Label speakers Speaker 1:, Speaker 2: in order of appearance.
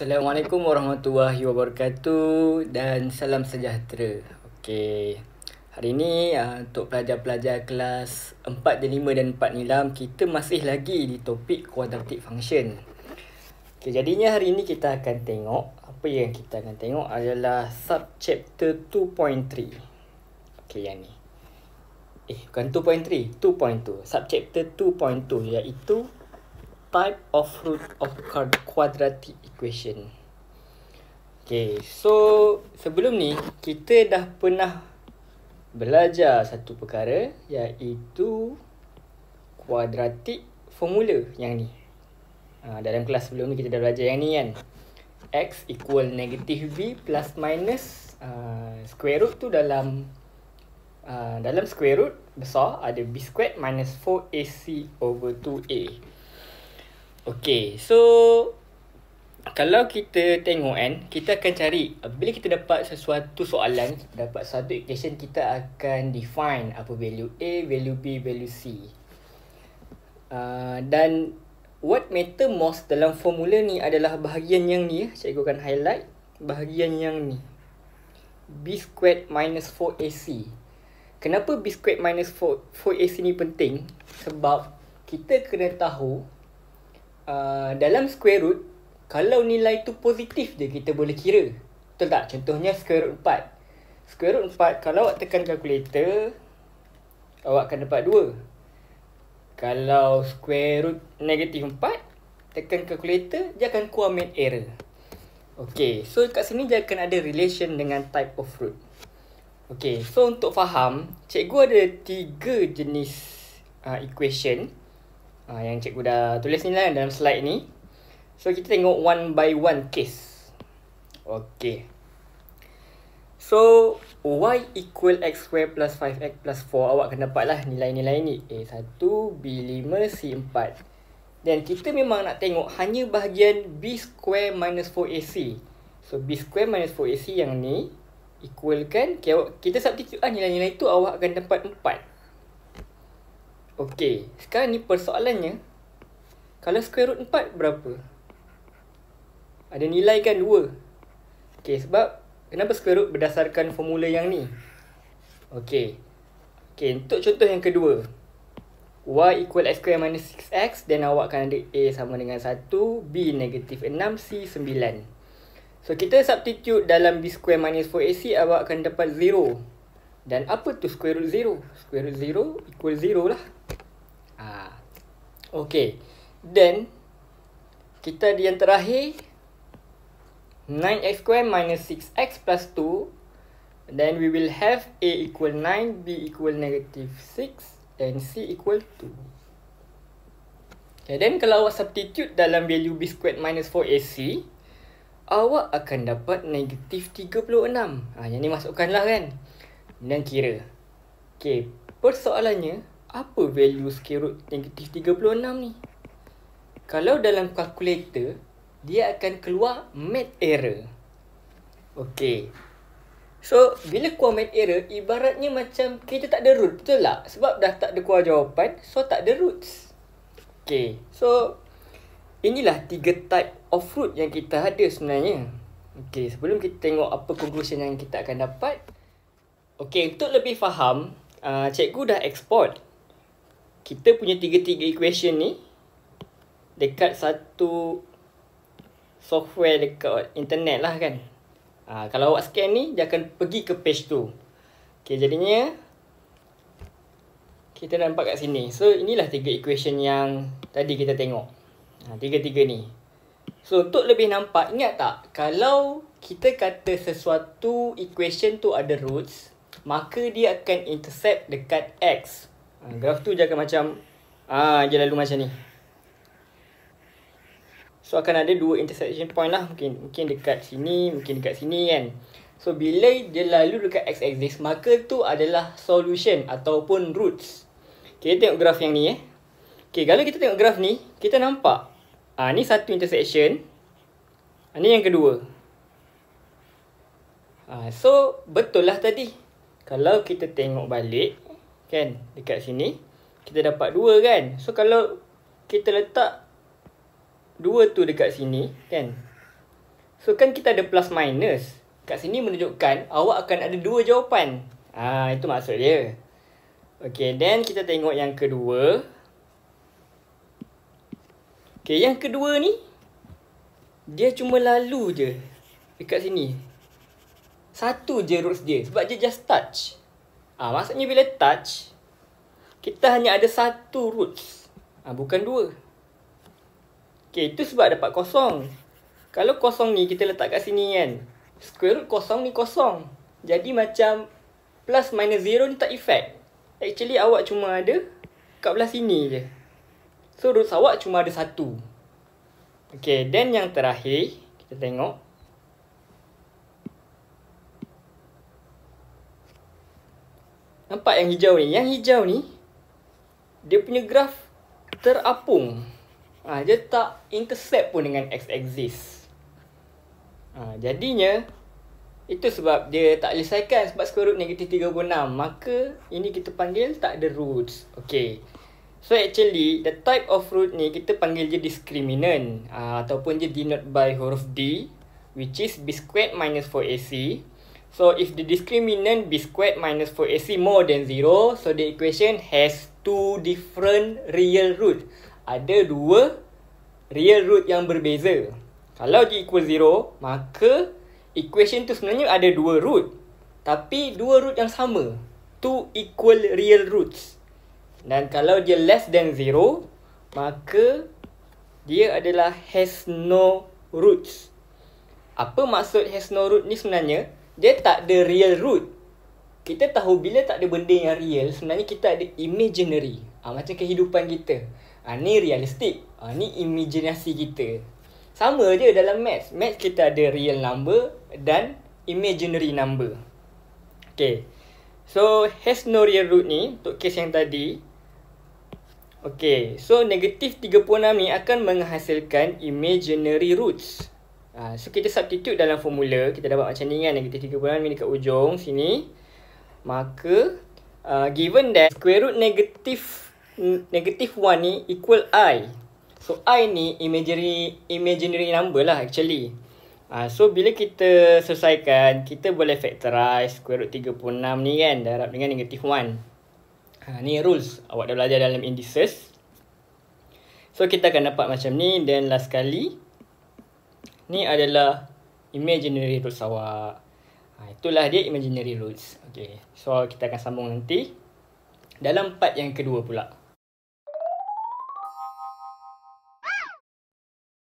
Speaker 1: Assalamualaikum warahmatullahi wabarakatuh dan salam sejahtera. Okey. Hari ini uh, ah, untuk pelajar-pelajar kelas 4 dan 5 dan 4 nilam kita masih lagi di topik quadratic function. Okey, jadinya hari ini kita akan tengok apa yang kita akan tengok adalah sub chapter 2.3. Okey, yang ni. Eh, bukan 2.3, 2.2. Sub chapter 2.2 iaitu type of root of quadratic equation. Okay, so sebelum ni kita dah pernah belajar satu perkara iaitu quadratic formula yang ni. Ha, dalam kelas sebelum ni kita dah belajar yang ni kan. X equal negative B plus minus uh, square root tu dalam uh, dalam square root besar ada B squared minus 4AC over 2A. Okay, so kalau kita tengok kan, kita akan cari bila kita dapat sesuatu soalan, dapat satu equation, kita akan define apa value A, value B, value C. Uh, dan what matter most dalam formula ni adalah bahagian yang ni, saya eh. akan highlight bahagian yang ni. B squared minus 4AC. Kenapa B squared minus 4, 4AC ni penting? Sebab kita kena tahu Ah, dalam square root kalau nilai tu positif je kita boleh kira betul tak contohnya square root 4 square root 4 kalau awak tekan kalkulator awak akan dapat 2 kalau square root negatif 4 tekan kalkulator dia akan keluar mean error Okay, so kat sini dia akan ada relation dengan type of root. Okay, so untuk faham, cikgu ada tiga jenis uh, equation uh, yang cikgu dah tulis ni lah dalam slide ni. So kita tengok one by one case. Okay. So y equal x square plus 5x plus 4. Awak kena dapat lah nilai-nilai ni. A1, B5, C4. Dan kita memang nak tengok hanya bahagian B square minus 4AC. So B square minus 4AC yang ni equal kan. Okay, kita substitute lah nilai-nilai tu awak akan dapat 4. Okey, sekarang ni persoalannya kalau square root 4 berapa? Ada nilai kan 2. Okey, sebab kenapa square root berdasarkan formula yang ni? Okey. Okey, untuk contoh yang kedua. y equal x square minus 6x dan awak akan ada a sama dengan 1, b negatif 6, c 9. So, kita substitute dalam b square minus 4ac, awak akan dapat 0. Dan apa tu square root 0? Square root 0 equal 0 lah. Ha. Okey. Then kita di yang terakhir 9x squared minus 6x plus 2 Then we will have A equal 9, B equal negative 6 and C equal 2. Okay, then kalau awak substitute dalam value B squared minus 4AC, awak akan dapat negatif 36. Ha, yang ni masukkanlah kan. Dan kira. Okay, persoalannya, apa value square root negatif 36 ni? Kalau dalam kalkulator, dia akan keluar math error. Okay. So, bila keluar math error, ibaratnya macam kita tak ada root. Betul tak? Sebab dah tak ada keluar jawapan, so tak ada roots. Okay. So, inilah tiga type of root yang kita ada sebenarnya. Okay. Sebelum kita tengok apa conclusion yang kita akan dapat. Okay. Untuk lebih faham, uh, cikgu dah export kita punya tiga-tiga equation ni dekat satu software dekat internet lah kan. Ha, kalau awak scan ni, dia akan pergi ke page tu. Okay, jadinya kita nampak kat sini. So, inilah tiga equation yang tadi kita tengok. Ha, tiga-tiga ha, ni. So, untuk lebih nampak, ingat tak? Kalau kita kata sesuatu equation tu ada roots, maka dia akan intercept dekat X. X. Ah, graf tu dia akan macam ah dia lalu macam ni. So akan ada dua intersection point lah mungkin mungkin dekat sini, mungkin dekat sini kan. So bila dia lalu dekat x axis, maka tu adalah solution ataupun roots. Okay, kita tengok graf yang ni eh. Okay, kalau kita tengok graf ni, kita nampak ah ni satu intersection. Ah ni yang kedua. Ah so betul lah tadi. Kalau kita tengok balik, kan dekat sini kita dapat 2 kan so kalau kita letak 2 tu dekat sini kan so kan kita ada plus minus kat sini menunjukkan awak akan ada 2 jawapan ah itu maksud dia okey then kita tengok yang kedua Okay, yang kedua ni dia cuma lalu je dekat sini satu je roots dia sebab dia just touch Ah ha, maksudnya bila touch kita hanya ada satu root, Ah ha, bukan dua. Okey, itu sebab dapat kosong. Kalau kosong ni kita letak kat sini kan. Square root kosong ni kosong. Jadi macam plus minus zero ni tak effect. Actually awak cuma ada kat belah sini je. So root awak cuma ada satu. Okey, then yang terakhir kita tengok Nampak yang hijau ni? Yang hijau ni dia punya graf terapung. Ha, dia tak intercept pun dengan x-axis. Ha, ah, jadinya itu sebab dia tak selesaikan sebab square root negatif 36. Maka ini kita panggil tak ada roots. Okay. So actually the type of root ni kita panggil je discriminant. Ha, ataupun je denote by huruf D. Which is B squared minus 4AC. So if the discriminant b squared minus 4ac more than 0, so the equation has two different real root. Ada dua real root yang berbeza. Kalau dia equal 0, maka equation tu sebenarnya ada dua root. Tapi dua root yang sama. Two equal real roots. Dan kalau dia less than 0, maka dia adalah has no roots. Apa maksud has no root ni sebenarnya? dia tak ada real root. Kita tahu bila tak ada benda yang real, sebenarnya kita ada imaginary. Ha, macam kehidupan kita. Ha, ni realistik. Ha, ah, ni imaginasi kita. Sama je dalam maths. Maths kita ada real number dan imaginary number. Okay. So, has no real root ni, untuk kes yang tadi. Okay. So, negatif 36 ni akan menghasilkan imaginary roots. Ah, so kita substitute dalam formula Kita dapat macam ni kan Negative 30 min dekat ujung sini Maka uh, Given that Square root negatif negatif 1 ni Equal I So I ni Imaginary imaginary number lah actually uh, So bila kita selesaikan Kita boleh factorize Square root 36 ni kan Darab dengan negatif 1 uh, Ni rules Awak dah belajar dalam indices So kita akan dapat macam ni Then last kali ni adalah imaginary roots awak. Ha, itulah dia imaginary roots. Okay. So, kita akan sambung nanti dalam part yang kedua pula.